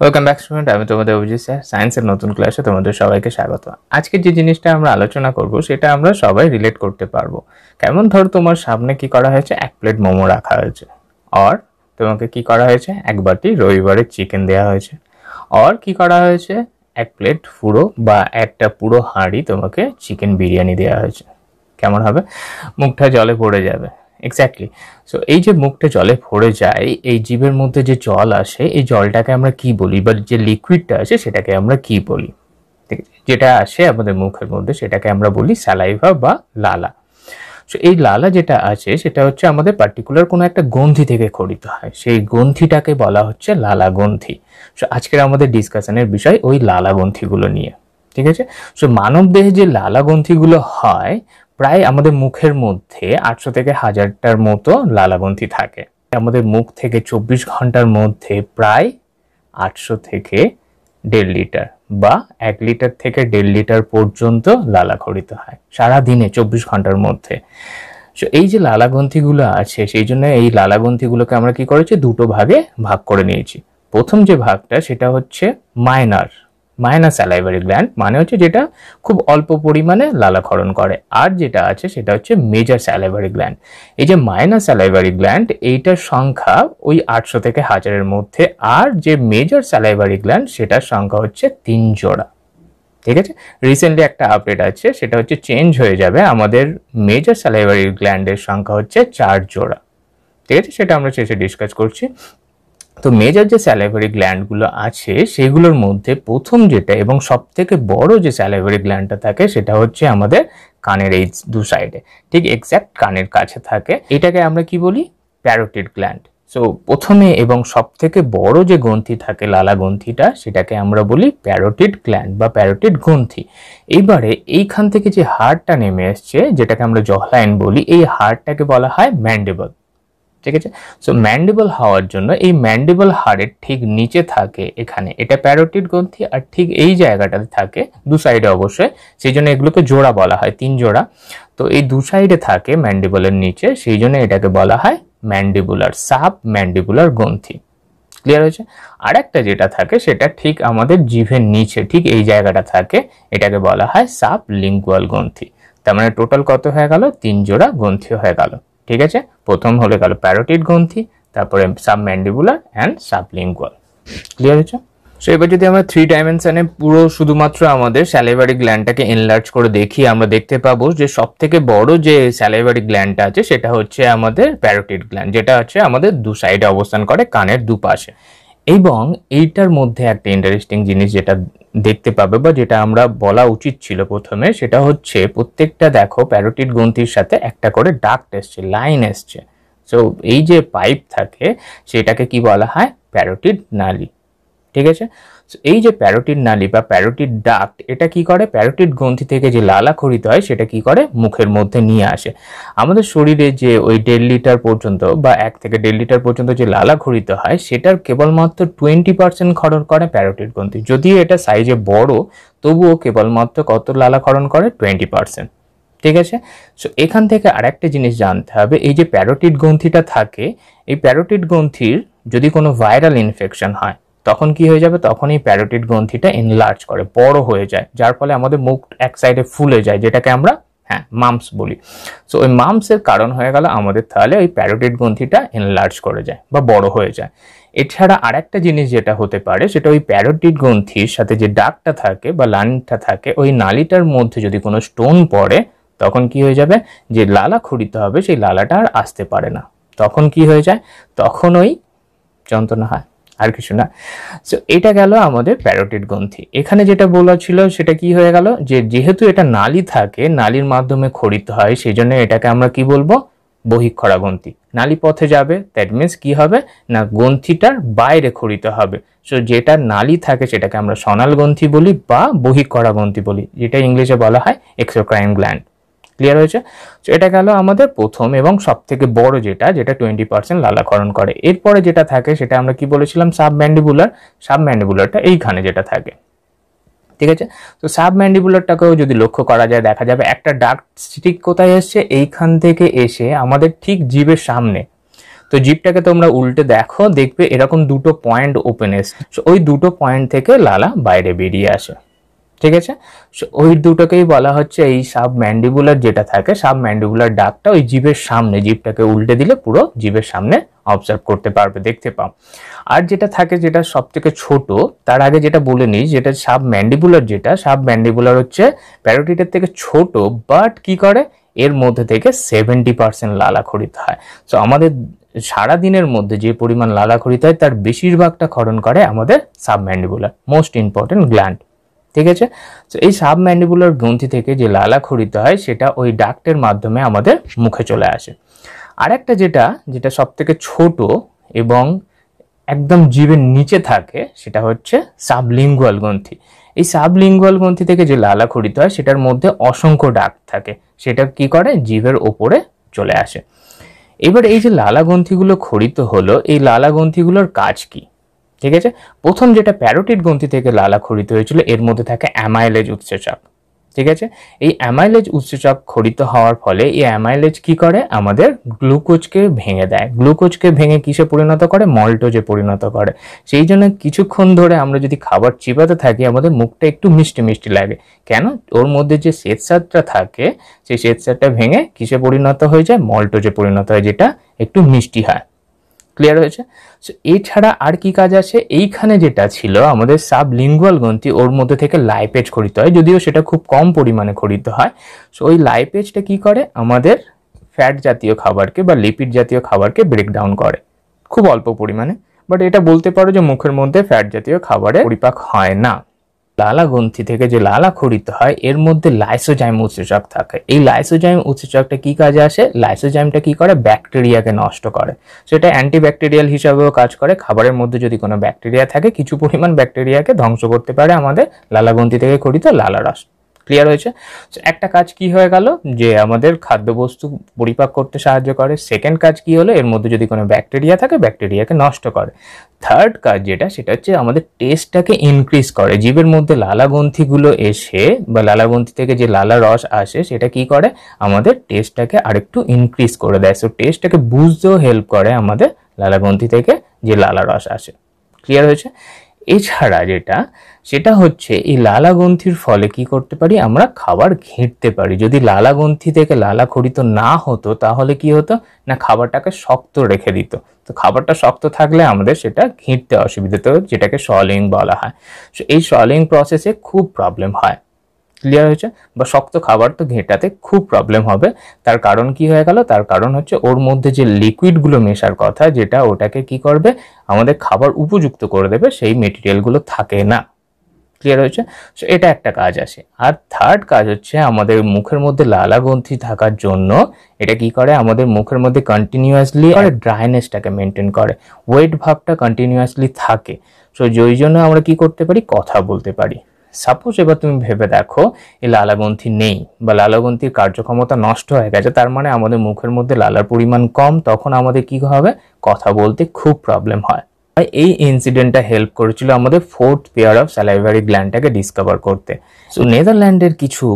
welcome back student আমি তোমাদের Abhijit sir সায়েন্সের নতুন ক্লাসে তোমাদের সবাইকে স্বাগত আজকে যে জিনিসটা আমরা আলোচনা করব সেটা আমরা সবাই রিলেট করতে পারবো কেমন ধর তোমার সামনে কি করা হয়েছে এক প্লেট মোমো রাখা হয়েছে অর তোমাকে কি করা হয়েছে এক বাটি রবিবারের চিকেন দেওয়া হয়েছে অর কি করা হয়েছে এক প্লেট পুরো বা একটা পুরো হাঁড়ি তোমাকে চিকেন বিরিয়ানি দেওয়া হয়েছে কেমন হবে মুখটা জলে পড়ে যাবে এক্স্যাক্টলি সো এই যে মুখটা জলে ভরে যায় এই জীবের মধ্যে যে জল আসে এই জলটাকে আমরা কি বলি বা যে লিকুইডটা আছে সেটাকে আমরা কি বলি ঠিক আছে যেটা আসে আমাদের মুখের মধ্যে সেটাকে আমরা বলি স্যালাইভা বা লালা সো এই লালা যেটা আছে সেটা হচ্ছে আমাদের পার্টিকুলার কোনো একটা গ্রন্থি থেকে খরিত হয় সেই গ্রন্থিটাকে বলা হচ্ছে লালা গ্রন্থি সো আজকের আমাদের ডিসকাশনের বিষয় ওই লালা গ্রন্থিগুলো নিয়ে ঠিক আছে সো মানব দেহে যে লালা গ্রন্থিগুলো হয় প্রায় আমাদের মুখের মধ্যে আটশো থেকে হাজারটার মতো লালাগ্রন্থি থাকে আমাদের মুখ থেকে চব্বিশ ঘন্টার মধ্যে প্রায় আটশো থেকে দেড় লিটার বা এক লিটার থেকে দেড় লিটার পর্যন্ত লালা খরিত হয় সারা দিনে চব্বিশ ঘন্টার মধ্যে এই যে লালাগ্রন্থিগুলো আছে সেই জন্য এই লালাগ্রন্থিগুলোকে আমরা কি করেছি দুটো ভাগে ভাগ করে নিয়েছি প্রথম যে ভাগটা সেটা হচ্ছে মাইনার মাইনাস অ্যালাইভারি গ্ল্যান্ড মানে হচ্ছে যেটা খুব অল্প পরিমাণে লালাক্ষরণ করে আর যেটা আছে সেটা হচ্ছে মেজার স্যালাইভারি গ্ল্যান্ড এই যে মাইনাস অ্যালাইভারি গ্ল্যান্ড এইটার সংখ্যা ওই আটশো থেকে হাজারের মধ্যে আর যে মেজর স্যালাইভারি গ্ল্যান্ড সেটার সংখ্যা হচ্ছে তিন জোড়া ঠিক আছে রিসেন্টলি একটা আপডেট আছে সেটা হচ্ছে চেঞ্জ হয়ে যাবে আমাদের মেজর স্যালাইভারি গ্ল্যান্ডের সংখ্যা হচ্ছে চার জোড়া ঠিক আছে সেটা আমরা শেষে ডিসকাস করছি তো মেজর যে স্যালাইভারি গ্ল্যান্ডগুলো আছে সেগুলোর মধ্যে প্রথম যেটা এবং সব থেকে বড় যে স্যালাইভারি গ্ল্যান্ডটা থাকে সেটা হচ্ছে আমাদের কানের এই দু সাইডে ঠিক এক্স্যাক্ট কানের কাছে থাকে এটাকে আমরা কি বলি প্যারোটিড গ্ল্যান্ড সো প্রথমে এবং সব থেকে বড় যে গ্রন্থি থাকে লালা গ্রন্থিটা সেটাকে আমরা বলি প্যারোটিড গ্ল্যান্ড বা প্যারোটিড গ্রন্থি এইবারে এইখান থেকে যে হাড়টা নেমে এসছে যেটাকে আমরা জহলাইন বলি এই হাড়টাকে বলা হয় ম্যান্ডেবল ঠিক আছে সো ম্যান্ডেবল হওয়ার জন্য এই ম্যান্ডেবল হাড়ের ঠিক নিচে থাকে এখানে এটা প্যারোটিড গ্রন্থি আর ঠিক এই জায়গাটাতে থাকে দু সাইডে অবশ্যই সেই জন্য এগুলোকে জোড়া বলা হয় তিন জোড়া তো এই দু সাইডে থাকে ম্যান্ডেবলের নিচে সেই জন্য এটাকে বলা হয় ম্যান্ডিবুলার সাব ম্যান্ডিবুলার গ্রন্থি ক্লিয়ার হয়েছে আর একটা যেটা থাকে সেটা ঠিক আমাদের জিভের নিচে ঠিক এই জায়গাটা থাকে এটাকে বলা হয় সাব লিঙ্গুয়াল গ্রন্থি তার মানে টোটাল কত হয়ে গেল তিন জোড়া গ্রন্থি হয়ে গেল ঠিক আছে প্রথম হলে গেল প্যারোটিড গ্রন্থি তারপরে সাবম্যান্ডিবুলার অ্যান্ড সাবলিঙ্গুয়াল ক্লিয়ার হয়েছে সো এবার যদি আমরা থ্রি ডাইমেনশনে পুরো শুধুমাত্র আমাদের স্যালিভারি গ্ল্যান্ডটাকে এনলার্জ করে দেখি আমরা দেখতে পাবো যে সব থেকে বড় যে স্যালিভারি গ্ল্যান্ডটা আছে সেটা হচ্ছে আমাদের প্যারোটিড গ্ল্যান্ড যেটা হচ্ছে আমাদের দু সাইডে অবস্থান করে কানের দুপাশে এবং এইটার মধ্যে একটা ইন্টারেস্টিং জিনিস যেটা দেখতে পাবে বা যেটা আমরা বলা উচিত ছিল প্রথমে সেটা হচ্ছে প্রত্যেকটা দেখো প্যারোটিড গ্রন্থির সাথে একটা করে ডাক্ট এসছে লাইন এসছে সো এই যে পাইপ থাকে সেটাকে কি বলা হয় প্যারোটিড নালী ঠিক আছে এই যে প্যারোটিড নালি বা প্যারোটিড ডাক্ট এটা কি করে প্যারোটিড গ্রন্থি থেকে যে লালা খরিত হয় সেটা কি করে মুখের মধ্যে নিয়ে আসে আমাদের শরীরে যে ওই দেড় লিটার পর্যন্ত বা এক থেকে দেড় লিটার পর্যন্ত যে লালা খরিত হয় সেটার কেবলমাত্র টোয়েন্টি পার্সেন্ট খরণ করে প্যারোটিড গ্রন্থি যদিও এটা সাইজে বড় তবুও কেবলমাত্র কত লালা খরণ করে টোয়েন্টি পার্সেন্ট ঠিক আছে সো এখান থেকে আরেকটা জিনিস জানতে হবে এই যে প্যারোটিড গ্রন্থিটা থাকে এই প্যারোটিড গ্রন্থির যদি কোনো ভাইরাল ইনফেকশন হয় তখন কি হয়ে যাবে তখন এই প্যারোটিড গ্রন্থিটা এনলার্জ করে বড় হয়ে যায় যার ফলে আমাদের মুখ এক সাইডে ফুলে যায় যেটাকে আমরা হ্যাঁ মাম্পস বলি সো ওই মাম্পসের কারণ হয়ে গেল আমাদের তাহলে ওই প্যারোটিড গ্রন্থিটা এনলার্জ করে যায় বা বড় হয়ে যায় এছাড়া আরেকটা জিনিস যেটা হতে পারে সেটা ওই প্যারোটিড গ্রন্থির সাথে যে ডাকটা থাকে বা লাইনটা থাকে ওই নালিটার মধ্যে যদি কোনো স্টোন পড়ে তখন কি হয়ে যাবে যে লালা খুঁড়িতে হবে সেই লালাটা আর আসতে পারে না তখন কি হয়ে যায় তখন ওই যন্ত্রণা হয় আর কিছু না সো এটা গেল আমাদের প্যারোটিড গ্রন্থি এখানে যেটা বলা ছিল সেটা কি হয়ে গেল যে যেহেতু এটা নালী থাকে নালীর মাধ্যমে খরিত হয় সেই জন্য এটাকে আমরা কি বলবো বহিক্ষরা গ্রন্থি নালী পথে যাবে দ্যাট মিন্স কি হবে না গ্রন্থিটার বাইরে খরিত হবে সো যেটা নালী থাকে সেটাকে আমরা সোনাল গ্রন্থি বলি বা বহিক্ষরা গ্রন্থি বলি যেটা ইংলিশে বলা হয় এক্সোক্রাইন গ্ল্যান্ড ক্লিয়ার হয়েছে তো এটা গেল আমাদের প্রথম এবং সব থেকে বড় যেটা যেটা টোয়েন্টি পার্সেন্ট লালাকরণ করে এরপরে যেটা থাকে সেটা আমরা কি বলেছিলাম সাব সাবম্যান্ডিবুলার সাবম্যান্ডিবুলারটা এইখানে যেটা থাকে ঠিক আছে তো সাব ম্যান্ডিবুলারটাকেও যদি লক্ষ্য করা যায় দেখা যাবে একটা ডাক স্টিক কোথায় এসছে এইখান থেকে এসে আমাদের ঠিক জীবের সামনে তো জিপটাকে তোমরা উল্টে দেখো দেখবে এরকম দুটো পয়েন্ট ওপেন এসছে ওই দুটো পয়েন্ট থেকে লালা বাইরে বেরিয়ে আসে ঠিক আছে ওই দুটোকেই বলা হচ্ছে এই সাব ম্যান্ডিবুলার যেটা থাকে সাব ম্যান্ডিবুলার ডাকটা ওই জীবের সামনে জীবটাকে উল্টে দিলে পুরো জীবের সামনে অবজার্ভ করতে পারবে দেখতে পাও আর যেটা থাকে যেটা সব থেকে ছোটো তার আগে যেটা বলে নিই যেটা সাব ম্যান্ডিবুলার যেটা সাব ম্যান্ডিবুলার হচ্ছে প্যারোটিটার থেকে ছোট বাট কি করে এর মধ্যে থেকে সেভেন্টি পার্সেন্ট লালা খরিত হয় সো আমাদের সারা দিনের মধ্যে যে পরিমাণ লালা খরিত হয় তার বেশিরভাগটা খরণ করে আমাদের sub submandibular most important gland ঠিক আছে তো এই সাব ম্যান্ডিবুলার গ্রন্থি থেকে যে লালা খরিত হয় সেটা ওই ডাক্টের মাধ্যমে আমাদের মুখে চলে আসে আরেকটা যেটা যেটা সব থেকে ছোট এবং একদম জীবের নিচে থাকে সেটা হচ্ছে সাবলিঙ্গুয়াল গ্রন্থি এই সাবলিঙ্গুয়াল গ্রন্থি থেকে যে লালা খরিত হয় সেটার মধ্যে অসংখ্য ডাক থাকে সেটা কি করে জীবের ওপরে চলে আসে এবার এই যে লালা গ্রন্থিগুলো খরিত হলো এই লালা গ্রন্থিগুলোর কাজ কি ঠিক আছে প্রথম যেটা প্যারোটিড গ্রন্থি থেকে লালা খরিত হয়েছিল এর মধ্যে থাকে অ্যামাইলেজ উৎসেচক ঠিক আছে এই অ্যামাইলেজ উৎসেচক খরিত হওয়ার ফলে এই অ্যামাইলেজ কি করে আমাদের গ্লুকোজকে ভেঙে দেয় গ্লুকোজকে ভেঙে কিসে পরিণত করে মল্টোজে পরিণত করে সেই জন্য কিছুক্ষণ ধরে আমরা যদি খাবার চিবাতে থাকি আমাদের মুখটা একটু মিষ্টি মিষ্টি লাগে কেন ওর মধ্যে যে শ্বেতসারটা থাকে সেই শ্বেতসারটা ভেঙে কিসে পরিণত হয়ে যায় মল্টোজে পরিণত হয় যেটা একটু মিষ্টি হয় ক্লিয়ার হয়েছে সো এছাড়া আর কি কাজ আছে এইখানে যেটা ছিল আমাদের সাব সাবলিঙ্গুয়াল গ্রন্থি ওর মধ্যে থেকে লাইপেজ খরিত হয় যদিও সেটা খুব কম পরিমাণে খরিত হয় সো ওই লাইপেজটা কি করে আমাদের ফ্যাট জাতীয় খাবারকে বা লিপিড জাতীয় খাবারকে ব্রেকডাউন করে খুব অল্প পরিমাণে বাট এটা বলতে পারো যে মুখের মধ্যে ফ্যাট জাতীয় খাবারে পরিপাক হয় না লালা গ্রন্থি থেকে যে লালা খরিত হয় এর মধ্যে লাইসোজাইম উৎসেচক থাকে এই লাইসোজাইম উৎসেচকটা কি কাজে আসে লাইসোজাইমটা কি করে ব্যাকটেরিয়াকে নষ্ট করে সেটা অ্যান্টিব্যাকটেরিয়াল হিসাবেও কাজ করে খাবারের মধ্যে যদি কোনো ব্যাকটেরিয়া থাকে কিছু পরিমাণ ব্যাকটেরিয়াকে ধ্বংস করতে পারে আমাদের লালা গ্রন্থি থেকে খরিত লালা রস ক্লিয়ার হয়েছে একটা কাজ কি হয়ে গেল যে আমাদের খাদ্যবস্তু পরিপাক করতে সাহায্য করে সেকেন্ড কাজ কি হলো এর মধ্যে যদি কোনো ব্যাকটেরিয়া থাকে ব্যাকটেরিয়াকে নষ্ট করে থার্ড কাজ যেটা সেটা হচ্ছে আমাদের টেস্টটাকে ইনক্রিজ করে জীবের মধ্যে লালাগ্রন্থিগুলো এসে বা লালাগ্রন্থি থেকে যে লালা রস আসে সেটা কি করে আমাদের টেস্টটাকে আরেকটু ইনক্রিজ করে দেয় সো টেস্টটাকে বুঝতেও হেল্প করে আমাদের লালাগ্রন্থি থেকে যে লালা রস আসে ক্লিয়ার হয়েছে এছাড়া যেটা সেটা হচ্ছে এই লালাগ্রন্থির ফলে কি করতে পারি আমরা খাবার ঘেঁটতে পারি যদি লালাগ্রন্থি থেকে লালা খড়িত না হতো তাহলে কি হতো না খাবারটাকে শক্ত রেখে দিত তো খাবারটা শক্ত থাকলে আমাদের সেটা ঘেঁটতে অসুবিধা তো যেটাকে সলিং বলা হয় সো এই সলিং প্রসেসে খুব প্রবলেম হয় ক্লিয়ার হয়েছে বা শক্ত খাবার তো ঘেঁটাতে খুব প্রবলেম হবে তার কারণ কি হয়ে গেল তার কারণ হচ্ছে ওর মধ্যে যে লিকুইডগুলো মেশার কথা যেটা ওটাকে কি করবে আমাদের খাবার উপযুক্ত করে দেবে সেই মেটেরিয়ালগুলো থাকে না ক্লিয়ার হয়েছে সো এটা একটা কাজ আছে আর থার্ড কাজ হচ্ছে আমাদের মুখের মধ্যে লালাগ্রন্থি থাকার জন্য এটা কি করে আমাদের মুখের মধ্যে কন্টিনিউয়াসলি আর ড্রাইনেসটাকে মেনটেন করে ওয়েট ভাবটা কন্টিনিউয়াসলি থাকে সো যেই জন্য আমরা কি করতে পারি কথা বলতে পারি সাপোজ এবার তুমি ভেবে দেখো এই লালাগ্রন্থি নেই বা লালাগ্রন্থির কার্যক্ষমতা নষ্ট হয়ে গেছে তার মানে আমাদের মুখের মধ্যে লালার পরিমাণ কম তখন আমাদের কি হবে কথা বলতে খুব প্রবলেম হয় আর এই ইনসিডেন্টটা হেল্প করেছিল আমাদের ফোর্থ পেয়ার অফ স্যালাইভারি গ্ল্যান্ডটাকে ডিসকভার করতে সো নেদারল্যান্ডের কিছু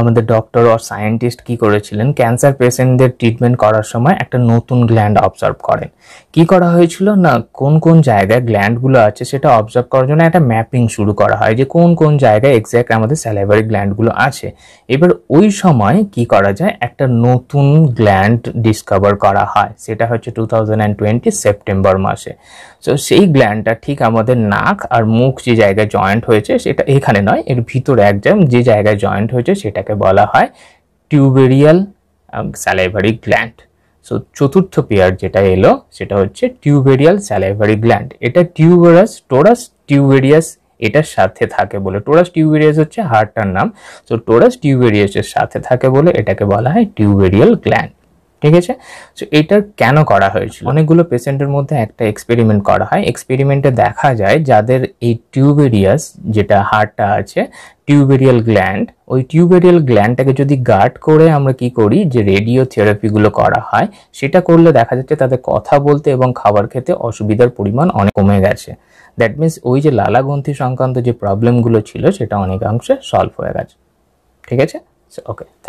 আমাদের ডক্টর আর সায়েন্টিস্ট কি করেছিলেন ক্যান্সার পেশেন্টদের ট্রিটমেন্ট করার সময় একটা নতুন গ্ল্যান্ড অবজার্ভ করেন কি করা হয়েছিল না কোন কোন জায়গায় গ্ল্যান্ডগুলো আছে সেটা অবজার্ভ করার জন্য একটা ম্যাপিং শুরু করা হয় যে কোন কোন জায়গায় এক্স্যাক্ট আমাদের স্যালাইভারি গ্ল্যান্ডগুলো আছে এবার ওই সময় কি করা যায় একটা নতুন গ্ল্যান্ড ডিসকভার করা হয় সেটা হচ্ছে টু থাউজেন্ড সেপ্টেম্বর মাসে সো সেই গ্ল্যান্ডটা ঠিক আমাদের নাক আর মুখ যে জায়গায় জয়েন্ট হয়েছে সেটা এখানে নয় এর ভিতরে একদম যে জায়গায় জয়েন্ট হয়েছে সেটাকে বলা হয় টিউবেরিয়াল স্যালাইভারি গ্ল্যান্ড সো চতুর্থ পেয়ার যেটা এলো সেটা হচ্ছে টিউবেরিয়াল স্যালাইভারি গ্ল্যান্ড এটা টিউবেরাস টোরাস টিউবেরিয়াস এটার সাথে থাকে বলে টোরাস টিউবেরিয়াস হচ্ছে হার্টটার নাম সো টোরাস টিউবেরিয়াসের সাথে থাকে বলে এটাকে বলা হয় টিউবেরিয়াল গ্ল্যান্ড ঠিক আছে সো এটার কেন করা হয়েছিল অনেকগুলো পেশেন্টের মধ্যে একটা এক্সপেরিমেন্ট করা হয় এক্সপেরিমেন্টে দেখা যায় যাদের এই টিউবেরিয়াস যেটা হাড়টা আছে টিউবেরিয়াল গ্ল্যান্ড ওই টিউবেরিয়াল গ্ল্যান্ডটাকে যদি গার্ড করে আমরা কি করি যে রেডিও থেরাপিগুলো করা হয় সেটা করলে দেখা যাচ্ছে তাদের কথা বলতে এবং খাবার খেতে অসুবিধার পরিমাণ অনেক কমে গেছে দ্যাট মিন্স ওই যে লালাগ্রন্থি সংক্রান্ত যে প্রবলেমগুলো ছিল সেটা অনেকাংশে সলভ হয়ে গেছে ঠিক আছে ওকে থ্যাংক